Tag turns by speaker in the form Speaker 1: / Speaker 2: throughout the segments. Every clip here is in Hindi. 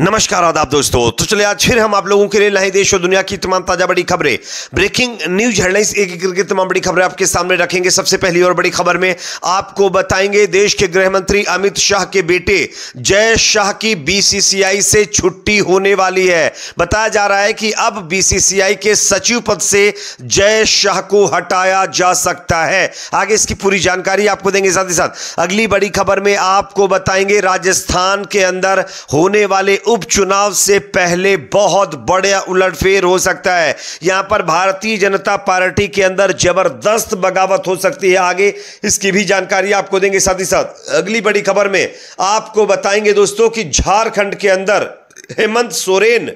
Speaker 1: नमस्कार आदाब दोस्तों तो चले आज फिर हम आप लोगों के लिए लाए देश और दुनिया की तमाम ताजा बड़ी खबरें ब्रेकिंग न्यूज हेडलाइंस एक एक करके तमाम बड़ी खबरें आपके सामने रखेंगे सबसे पहली और बड़ी खबर में आपको बताएंगे देश के गृह मंत्री अमित शाह के बेटे जय शाह की बीसीसीआई से छुट्टी होने वाली है बताया जा रहा है कि अब बीसीसीआई के सचिव पद से जय शाह को हटाया जा सकता है आगे इसकी पूरी जानकारी आपको देंगे साथ ही साथ अगली बड़ी खबर में आपको बताएंगे राजस्थान के अंदर होने वाले उपचुनाव से पहले बहुत बड़ा उलटफेर हो सकता है यहां पर भारतीय जनता पार्टी के अंदर जबरदस्त बगावत हो सकती है आगे इसकी भी जानकारी आपको देंगे साथ ही साथ अगली बड़ी खबर में आपको बताएंगे दोस्तों कि झारखंड के अंदर हेमंत सोरेन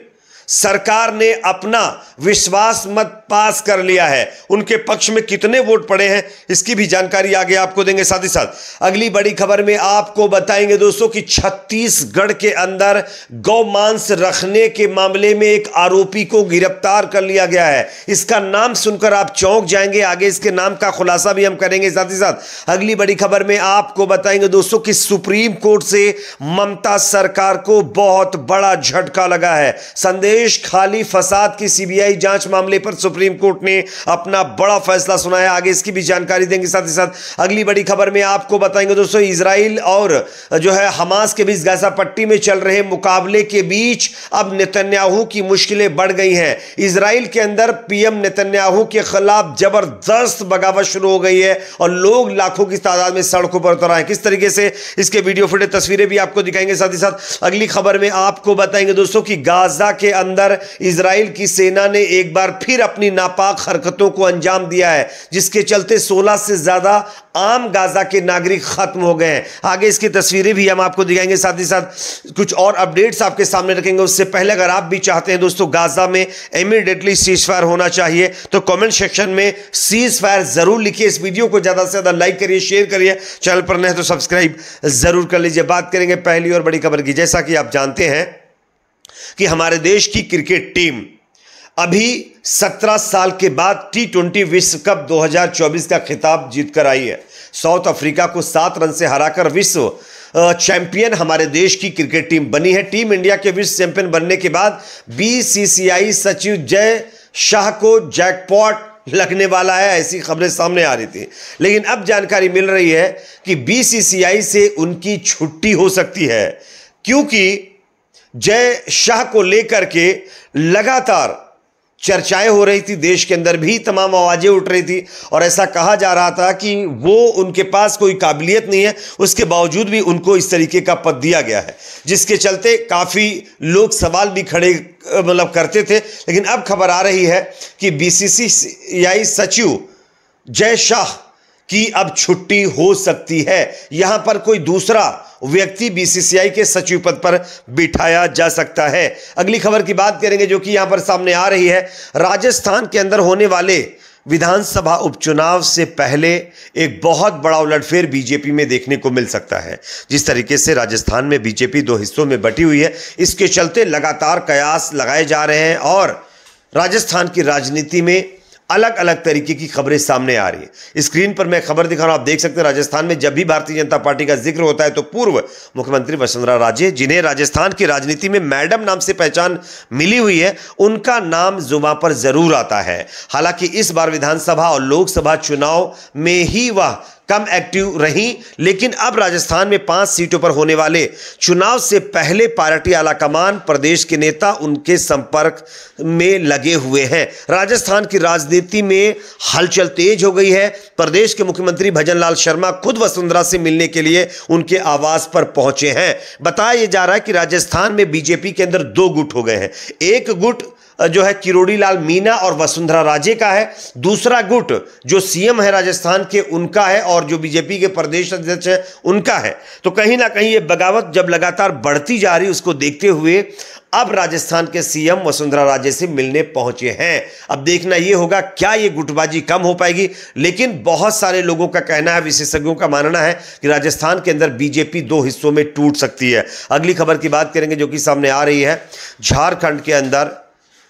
Speaker 1: सरकार ने अपना विश्वास मत पास कर लिया है उनके पक्ष में कितने वोट पड़े हैं इसकी भी जानकारी आगे आपको देंगे साथ ही साथ अगली बड़ी खबर में आपको बताएंगे दोस्तों कि छत्तीसगढ़ के अंदर गौमांस रखने के मामले में एक आरोपी को गिरफ्तार कर लिया गया है इसका नाम सुनकर आप चौंक जाएंगे आगे इसके नाम का खुलासा भी हम करेंगे साथ ही साथ अगली बड़ी खबर में आपको बताएंगे दोस्तों की सुप्रीम कोर्ट से ममता सरकार को बहुत बड़ा झटका लगा है संदेश देश खाली फसाद की सीबीआई जांच मामले पर सुप्रीम कोर्ट ने अपना बड़ा फैसला सुनाया आगे इसकी भी जानकारी देंगे साथ ही साथ अगली बड़ी खबर में आपको बताएंगे दोस्तों इसराइल और जो है हमास के बीच गैसा पट्टी में चल रहे मुकाबले के बीच अब नेतन्याहू की मुश्किलें बढ़ गई हैं इसराइल के अंदर पीएम नेतन्याहू के खिलाफ जबरदस्त बगावत शुरू हो गई है और लोग लाखों की तादाद में सड़कों पर उतर आए किस तरीके से इसके वीडियो फुटेज तस्वीरें भी आपको दिखाएंगे साथ ही साथ अगली खबर में आपको बताएंगे दोस्तों कि गाजा के अंदर इसराइल की सेना ने एक बार फिर अपनी नापाक हरकतों को अंजाम दिया है जिसके चलते 16 से ज़्यादा आम गाजा के नागरिक ख़त्म हो गए हैं आगे इसकी तस्वीरें भी हम आपको दिखाएंगे साथ ही साथ कुछ और अपडेट्स आपके सामने रखेंगे उससे पहले अगर आप भी चाहते हैं दोस्तों गाजा में इमीडिएटली सीज फायर होना चाहिए तो कमेंट सेक्शन में सीज फायर ज़रूर लिखिए इस वीडियो को ज़्यादा से ज़्यादा लाइक करिए शेयर करिए चैनल पर नहीं तो सब्सक्राइब ज़रूर कर लीजिए बात करेंगे पहली और बड़ी खबर की जैसा कि आप जानते हैं कि हमारे देश की क्रिकेट टीम अभी 17 साल के बाद टी ट्वेंटी विश्व कप 2024 का खिताब जीतकर आई है साउथ अफ्रीका को सात रन से हराकर विश्व चैंपियन हमारे देश की क्रिकेट टीम बनी है टीम इंडिया के विश्व चैंपियन बनने के बाद बीसीसीआई सचिव जय शाह को जैकपॉट लगने वाला है ऐसी खबरें सामने आ रही थी लेकिन अब जानकारी मिल रही है कि बीसीसीआई से उनकी छुट्टी हो सकती है क्योंकि जय शाह को लेकर के लगातार चर्चाएं हो रही थी देश के अंदर भी तमाम आवाज़ें उठ रही थी और ऐसा कहा जा रहा था कि वो उनके पास कोई काबिलियत नहीं है उसके बावजूद भी उनको इस तरीके का पद दिया गया है जिसके चलते काफ़ी लोग सवाल भी खड़े मतलब करते थे लेकिन अब खबर आ रही है कि बीसीसीआई सचिव जय शाह कि अब छुट्टी हो सकती है यहां पर कोई दूसरा व्यक्ति बीसीसीआई के सचिव पद पर बिठाया जा सकता है अगली खबर की बात करेंगे जो कि यहां पर सामने आ रही है राजस्थान के अंदर होने वाले विधानसभा उपचुनाव से पहले एक बहुत बड़ा उलटफेर बीजेपी में देखने को मिल सकता है जिस तरीके से राजस्थान में बीजेपी दो हिस्सों में बटी हुई है इसके चलते लगातार कयास लगाए जा रहे हैं और राजस्थान की राजनीति में अलग अलग तरीके की खबरें सामने आ रही है स्क्रीन पर मैं खबर दिखा रहा हूं आप देख सकते हैं राजस्थान में जब भी भारतीय जनता पार्टी का जिक्र होता है तो पूर्व मुख्यमंत्री वसुंधरा राजे जिन्हें राजस्थान की राजनीति में मैडम नाम से पहचान मिली हुई है उनका नाम जुबा पर जरूर आता है हालांकि इस बार विधानसभा और लोकसभा चुनाव में ही वह कम एक्टिव रहीं लेकिन अब राजस्थान में पांच सीटों पर होने वाले चुनाव से पहले पार्टी आलाकमान प्रदेश के नेता उनके संपर्क में लगे हुए हैं राजस्थान की राजनीति में हलचल तेज हो गई है प्रदेश के मुख्यमंत्री भजन लाल शर्मा खुद वसुंधरा से मिलने के लिए उनके आवास पर पहुंचे हैं बताया जा रहा है कि राजस्थान में बीजेपी के अंदर दो गुट हो गए हैं एक गुट जो है किरोड़ी लाल मीना और वसुंधरा राजे का है दूसरा गुट जो सीएम है राजस्थान के उनका है और जो बीजेपी के प्रदेश अध्यक्ष हैं उनका है तो कहीं ना कहीं ये बगावत जब लगातार बढ़ती जा रही उसको देखते हुए अब राजस्थान के सीएम वसुंधरा राजे से मिलने पहुंचे हैं अब देखना यह होगा क्या ये गुटबाजी कम हो पाएगी लेकिन बहुत सारे लोगों का कहना है विशेषज्ञों का मानना है कि राजस्थान के अंदर बीजेपी दो हिस्सों में टूट सकती है अगली खबर की बात करेंगे जो कि सामने आ रही है झारखंड के अंदर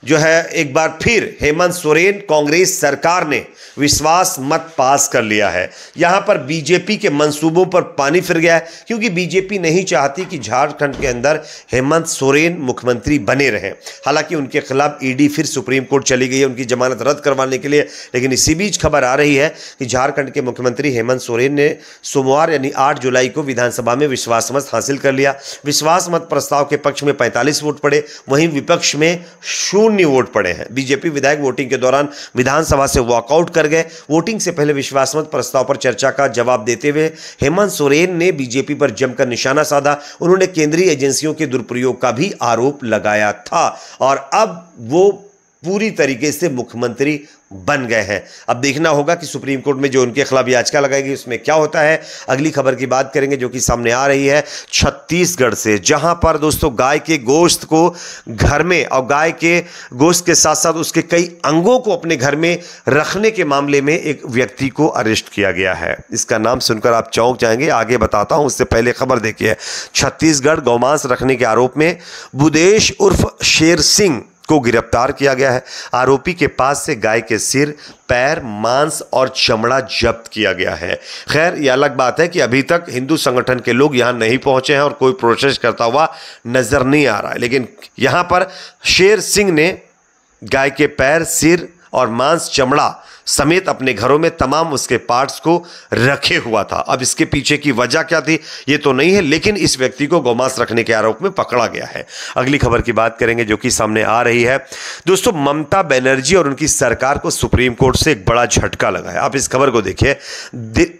Speaker 1: जो है एक बार फिर हेमंत सोरेन कांग्रेस सरकार ने विश्वास मत पास कर लिया है यहां पर बीजेपी के मंसूबों पर पानी फिर गया है क्योंकि बीजेपी नहीं चाहती कि झारखंड के अंदर हेमंत सोरेन मुख्यमंत्री बने रहें हालांकि उनके खिलाफ ईडी फिर सुप्रीम कोर्ट चली गई है उनकी जमानत रद्द करवाने के लिए लेकिन इसी बीच खबर आ रही है कि झारखंड के मुख्यमंत्री हेमंत सोरेन ने सोमवार यानी आठ जुलाई को विधानसभा में विश्वास मत हासिल कर लिया विश्वास मत प्रस्ताव के पक्ष में पैंतालीस वोट पड़े वहीं विपक्ष में शून्य न्यू वोट पड़े हैं बीजेपी विधायक वोटिंग के दौरान विधानसभा से वॉकआउट कर गए वोटिंग से पहले विश्वासमत प्रस्ताव पर चर्चा का जवाब देते हुए हेमंत सोरेन ने बीजेपी पर जमकर निशाना साधा उन्होंने केंद्रीय एजेंसियों के दुरुपयोग का भी आरोप लगाया था और अब वो पूरी तरीके से मुख्यमंत्री बन गए हैं अब देखना होगा कि सुप्रीम कोर्ट में जो उनके खिलाफ याचिका लगाएगी उसमें क्या होता है अगली खबर की बात करेंगे जो कि सामने आ रही है छत्तीसगढ़ से जहां पर दोस्तों गाय के गोश्त को घर में और गाय के गोश्त के साथ साथ उसके कई अंगों को अपने घर में रखने के मामले में एक व्यक्ति को अरेस्ट किया गया है इसका नाम सुनकर आप चौंक जाएंगे आगे बताता हूं उससे पहले खबर देखिए छत्तीसगढ़ गौमांस रखने के आरोप में बुदेश उर्फ शेर सिंह को गिरफ्तार किया गया है आरोपी के पास से गाय के सिर पैर मांस और चमड़ा जब्त किया गया है खैर यह अलग बात है कि अभी तक हिंदू संगठन के लोग यहां नहीं पहुंचे हैं और कोई प्रोसेस करता हुआ नज़र नहीं आ रहा है लेकिन यहां पर शेर सिंह ने गाय के पैर सिर और मांस चमड़ा समेत अपने घरों में तमाम उसके पार्ट्स को रखे हुआ था अब इसके पीछे की वजह क्या थी ये तो नहीं है लेकिन इस व्यक्ति को गोमांस रखने के आरोप में पकड़ा गया है अगली खबर की बात करेंगे जो कि सामने आ रही है दोस्तों ममता बनर्जी और उनकी सरकार को सुप्रीम कोर्ट से एक बड़ा झटका लगा है आप इस खबर को देखिए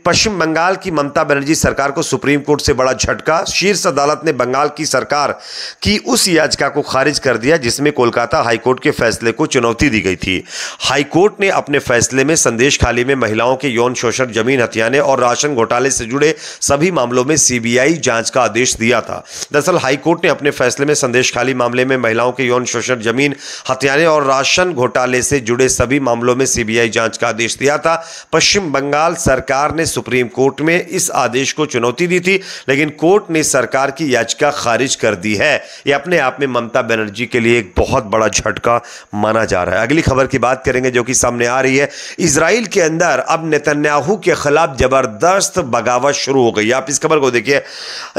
Speaker 1: पश्चिम बंगाल की ममता बनर्जी सरकार को सुप्रीम कोर्ट से बड़ा झटका शीर्ष अदालत ने बंगाल की सरकार की उस याचिका को खारिज कर दिया जिसमें कोलकाता हाईकोर्ट के फैसले को चुनौती दी गई थी हाईकोर्ट ने अपने फैसले सिलसिले में संदेश खाली में महिलाओं के यौन शोषण जमीन हथियाने और राशन घोटाले से जुड़े सभी मामलों में सीबीआई जांच का आदेश दिया था दरअसल हाईकोर्ट ने अपने फैसले में संदेश खाली मामले में महिलाओं के यौन शोषण जमीन हथियाने और राशन घोटाले से जुड़े सभी मामलों में सीबीआई जांच का आदेश दिया था पश्चिम बंगाल सरकार ने सुप्रीम कोर्ट में इस आदेश को चुनौती दी थी लेकिन कोर्ट ने सरकार की याचिका खारिज कर दी है यह अपने आप में ममता बनर्जी के लिए एक बहुत बड़ा झटका माना जा रहा है अगली खबर की बात करेंगे जो कि सामने आ रही है इसराइल के अंदर अब नेतन्याहू के खिलाफ ज़बरदस्त बगावत शुरू हो गई आप इस खबर को देखिए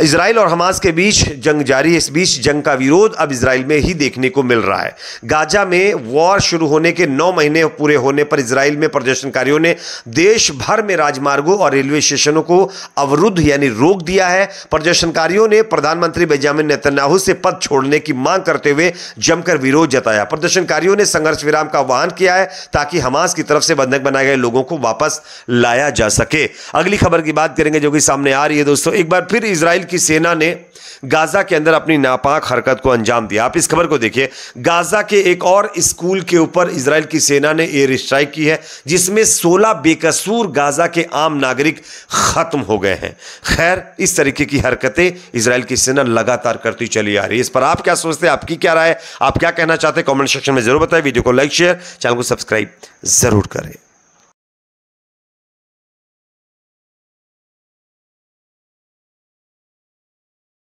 Speaker 1: इसराइल और हमास के बीच जंग जारी है इस बीच जंग का विरोध अब इसराइल में ही देखने को मिल रहा है गाजा में वॉर शुरू होने के नौ महीने पूरे होने पर इसराइल में प्रदर्शनकारियों ने देश भर में राजमार्गो और रेलवे स्टेशनों को अवरुद्ध यानी रोक दिया है प्रदर्शनकारियों ने प्रधानमंत्री बेजामिन नेतन्याहू से पद छोड़ने की मांग करते हुए जमकर विरोध जताया प्रदर्शनकारियों ने संघर्ष विराम का आह्वान किया है ताकि हमास की तरफ से बंधक बनाए गए लोगों को वापस लाया जा सके अगली खबर की बात करेंगे जो कि सामने आ रही है दोस्तों एक बार फिर इसराइल की सेना ने गाजा के अंदर अपनी नापाक हरकत को अंजाम दिया आप इस खबर को देखिए गाजा के एक और स्कूल के ऊपर इसराइल की सेना ने एयर स्ट्राइक की है जिसमें सोलह बेकसूर गाजा के आम नागरिक ख़त्म हो गए हैं खैर इस तरीके की हरकतें इसराइल की सेना लगातार करती चली आ रही है इस पर आप क्या सोचते हैं आपकी क्या राय आप क्या कहना चाहते हैं कॉमेंट सेक्शन में ज़रूर बताए वीडियो को लाइक शेयर चैनल को सब्सक्राइब ज़रूर करें